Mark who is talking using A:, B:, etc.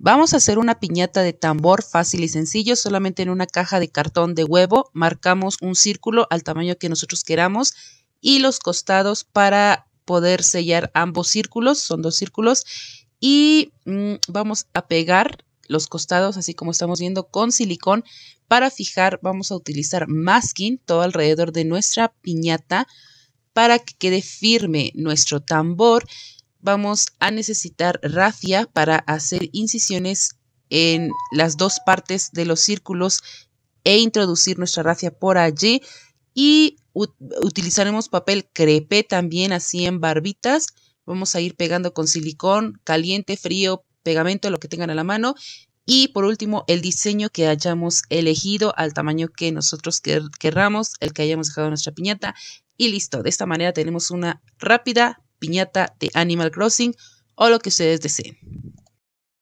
A: Vamos a hacer una piñata de tambor fácil y sencillo, solamente en una caja de cartón de huevo marcamos un círculo al tamaño que nosotros queramos y los costados para poder sellar ambos círculos, son dos círculos, y mm, vamos a pegar los costados, así como estamos viendo, con silicón. Para fijar vamos a utilizar masking todo alrededor de nuestra piñata para que quede firme nuestro tambor vamos a necesitar rafia para hacer incisiones en las dos partes de los círculos e introducir nuestra rafia por allí y utilizaremos papel crepe también así en barbitas. Vamos a ir pegando con silicón caliente, frío, pegamento, lo que tengan a la mano. Y por último, el diseño que hayamos elegido al tamaño que nosotros querramos, el que hayamos dejado nuestra piñata. Y listo, de esta manera tenemos una rápida piñata de Animal Crossing o lo que ustedes deseen.